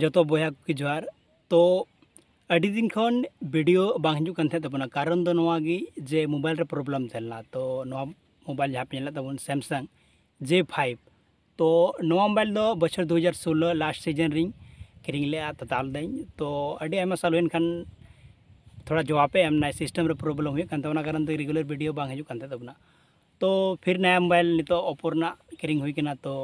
जो तो बया की जोर तो अभी दिन खन भिडियो बा कारण तो जे मोबाइल रे प्रॉब्लम तो मोबाइल जहाँ पे पेलताबन सैमसंग जे फाइव तो मोबाइल दो बचर दो हज़ार षोलो लास्ट सीजन रही क्रिंग तताल तो साल हुए खान थोड़ा जवाब एमना सिसटम प्रॉब्लम होना कारण रेगुलर भिडियो बा हजुकना तो फिर नया मोबाइल नितो ओपो क्रिंग होना तो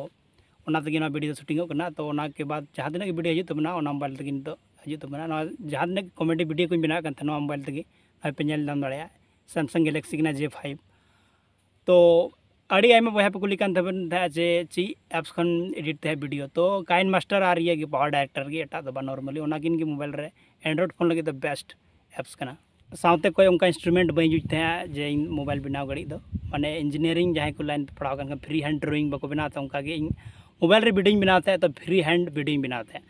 भिडियो सुटिंग तो के बाद जहाँ तीन भिडियो हजू तब मोबाइल तक हजूतना जहाँ तक कमेडी भिडियो को बनाकर मोबाइल तक पेल दाड़ा सामसंग गलेक्सी जे फाइव तो अभी बहुत पे कुलीन चे ची एप्स एडिट थे भिडियो तो कैन मास्टर और ये पावर डायरेक्टर एट नॉर्मली मोबाइल रे एंड्रॉइड फोन लगे बेस्ट एप्स साथते कोई उनका इंस्ट्रूमेंट बै यूज थे जे मोबाइल बनाव घड़ी तो मैंने इंजीनियरिंग जहाँ को लाइन पढ़ा फ्री हैंड ड्रोइंग बको बनाता उनका मोबाइल रे वीडियो बनाते हैं तो फ्री हैंड वीडियो बनाते हैं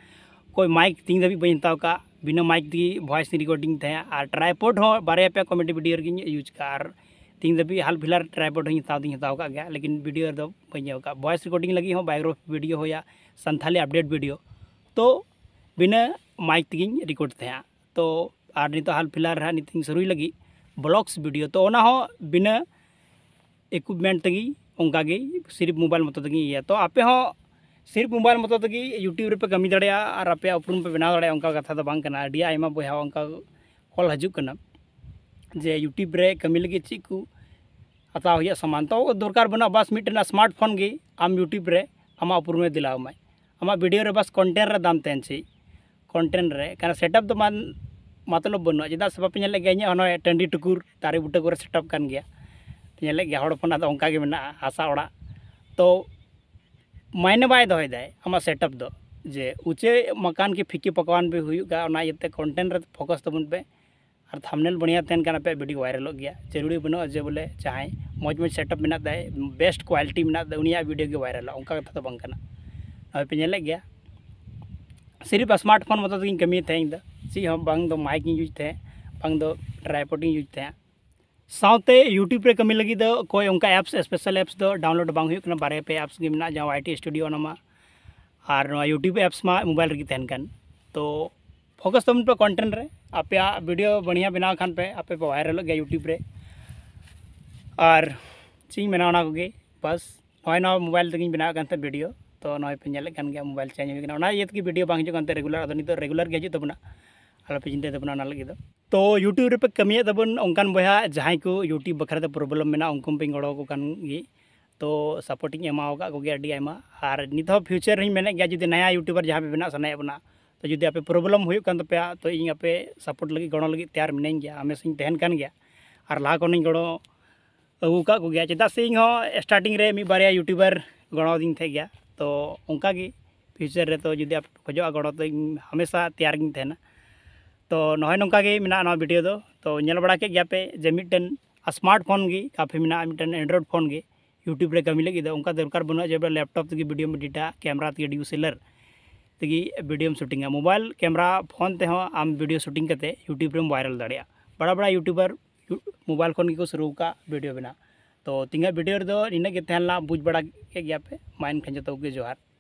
कोई माइक तीन दबी बनता का बिना माइक दी वॉइस रिकॉर्डिंग थे और ट्राईपोर्ट हो बारे पे कमेडी वीडियो यूज का और तीन दबी हाल फिलहाल ट्राईपोर्ट ही हताव दी हताव का गया लेकिन वीडियो दो बन का वॉइस रिकॉर्डिंग लगी हो बायोग्राफी वीडियो हो या संथाली अपडेट वीडियो तो बिना माइक तक रिकॉर्ड थे तो और नित तो हाल फिलहाल रहा नित शुरू लगी ब्लॉग्स वीडियो तो बिना इक्विपमेंट तक ᱚᱱᱠᱟ ᱜᱮ ᱥᱤᱨᱤᱯ ᱢᱳᱵᱟᱭᱤᱞ ᱢᱚᱛᱚ ᱛᱮᱜᱮᱧ ᱤᱭᱟᱹ ᱛᱚ ᱟᱯᱮ ᱦᱚᱸ ᱥᱤᱨᱤᱯ ᱢᱳᱵᱟᱭᱤᱞ ᱢᱚᱛᱚ ᱛᱮᱜᱮ ᱤᱭᱩᱴᱤᱭᱩᱵᱽ ᱨᱮᱯᱮ ᱠᱟᱹᱢᱤ ᱫᱟᱲᱮᱭᱟᱜᱼᱟ ᱟᱨ ᱟᱯᱮᱭᱟᱜ ᱩᱯᱨᱩᱢ ᱯᱮ ᱵᱮᱱᱟᱣ ᱫᱟᱲᱮᱭᱟᱜᱼᱟ ᱚᱱᱠᱟ ᱠᱟᱛᱷᱟ ᱫᱚ ᱵᱟᱝ ᱠᱟᱱᱟ ᱟᱹᱰᱤ ᱟᱭᱢᱟ ᱵᱚᱭᱦᱟ ᱚᱱᱠᱟ ᱠᱚᱞ ᱦᱤᱡᱩᱜ ᱠᱟᱱᱟ ᱡᱮ ᱤᱭᱩᱴᱤᱭᱩᱵᱽ ᱨᱮ ᱠᱟᱹᱢᱤ ᱞᱟᱹᱜᱤᱫ ᱪᱮᱫ ᱠᱚ ᱦᱟᱛᱟᱣ ᱦᱩᱭᱩᱜᱼᱟ ᱥᱟᱢᱟᱱ ᱛᱚ ᱫᱚᱨᱠᱟर ᱵᱟᱹᱱᱩᱜᱼᱟ ᱵᱟᱥ ᱢᱤᱫᱴᱮᱱ ᱥᱢᱟᱨᱴ ᱯᱷᱳᱱ ᱜᱮ ᱟᱢ ᱤᱭᱩᱴᱤᱭᱩᱵᱽ ᱨᱮ ᱟᱢᱟᱜ ᱩᱯᱨᱩᱢᱮ ᱫᱤᱞᱟᱣ ᱟᱢᱟᱭ ᱟᱢᱟᱜ ᱵᱷᱤᱰᱤᱭᱳ ᱨᱮ ᱵᱟᱥ ᱠᱚᱱᱴᱮᱱᱴ ᱨᱮ ᱫᱟᱢ ᱛᱟᱦᱮᱱ ᱪᱮᱫ ᱠᱚᱱᱴᱮᱱᱴ ᱨᱮ ᱠᱟᱨᱚᱱ ᱥᱮᱴᱟᱯ ᱫᱚ ᱵᱟᱝ ᱢᱚᱛᱞᱚᱵ ᱵᱟᱹᱱᱩᱜᱼᱟ ᱪᱮᱫᱟᱜ ᱥᱮ ᱵᱟᱯᱮ ᱧᱮᱞᱮᱫ ᱜᱮᱭᱟ ᱤᱧᱟᱹᱜ ᱦᱚᱸ ᱱᱚᱜᱼᱚᱭ ᱴᱟᱺᱰᱤ ᱴᱩᱠᱩᱨ ᱫᱟᱨᱮ ᱵᱩᱴᱟᱹ ᱠᱚᱨᱮ ᱥᱮᱴᱟᱯ ᱠᱟᱱ ᱜᱮᱭᱟ ᱧᱮᱞᱮᱫ ᱜᱮᱭᱟ ᱦᱚᱲ ᱦᱚᱯᱚᱱᱟᱜ तो मायने बै दहयदाय आम सेटअप जे उचे मकान की फिकी पकवान भी हुआ कन्टेंट रे फोकस तब पे और थामनेल बढ़िया तेन करना पे वीडियो वायरल गया जरूरी बनो जे बोले जहाँ मज मज सेटअप में बेस्ट क्वालिटी में दाए उनिया वीडियो के वायरल उनका कथा तो बंकना पे नेले गया सिर्फ स्मार्टफोन मतलब कमी थे चीज हम बंग माइक यूज थे बंग दो यूज थे साथ यूट्यूब पे कमी लगी तो कोई उनका एप्स स्पेशल एप्स डाउनलोड बांग बारे पे एप्स गे मेना जहाँ स्टूडियो और यूट्यूब एप्स में मोबाइल रे तहन तो फोकस तम तो पे कंटेंट रे आप वीडियो बढ़िया बनाव खान पे आप वायरल गया यूट्यूब रे और चीज मेना बस नॉय ना मोबाइल तक बनाव कान वीडियो तो नॉय पे मोबाइल चेंज होना ये वीडियो बांग रेगुलर अदनी रेगुलर गया पे चिंता नागेद तो यूट्यूब रेपे कमियाब अंकान बया जहाँ को यूट्यूब बखरा तो प्रब्लम उनको पे गड़ोकान तो सपोर्टिंग एमाकेम और नित फ्यूचर हमें जो नया यूट्यूबर जहाँ पे बना सना बना तो जो आप प्रब्लम हो पे तो इन आपे सपोर्ट लगे गड़ो लगे तैयार मे हमेशा तहन कान लहा कोई गड़ो अगूक चेदा से इनह स्टार्टिंग मे बारे यूट्यूबर गड़ोदी थे तो उनका फ्यूचर रे तो जो आप खोजा गड़ो तो हमेशा तैयार तहना तो ᱱᱚᱜᱼᱚᱭ नौका भिडियो ᱢᱮᱱᱟᱜᱼᱟ तो नल बड़ा ᱛᱚ ᱧᱮᱞ ᱵᱟᱲᱟ ᱠᱮᱫ ᱜᱮᱭᱟᱯᱮ ᱡᱮ ᱢᱤᱫᱴᱮᱱ ᱥᱢᱟᱨᱴ ᱯᱷᱳᱱ ᱜᱮ ᱠᱟᱯᱷᱤ ᱢᱮᱱᱟᱜᱼᱟ यूट्यूब रे कमी लगे उनका दरकार बनू जब लैपटॉप तक भिडियो में डिटा कैमरा तक डी सेलर तक video shooting mobile camera phone ते आम भिडियो शूटिंग करते यूट्यूब रे वायरल दाड़ा बड़ा बड़ा यूट्यूबर मोबाइल खन को शुरू का भिडियो बना तो तीन भिडियो रे इनके बुझ बड़ा के गया पे माइन खान जो जोहार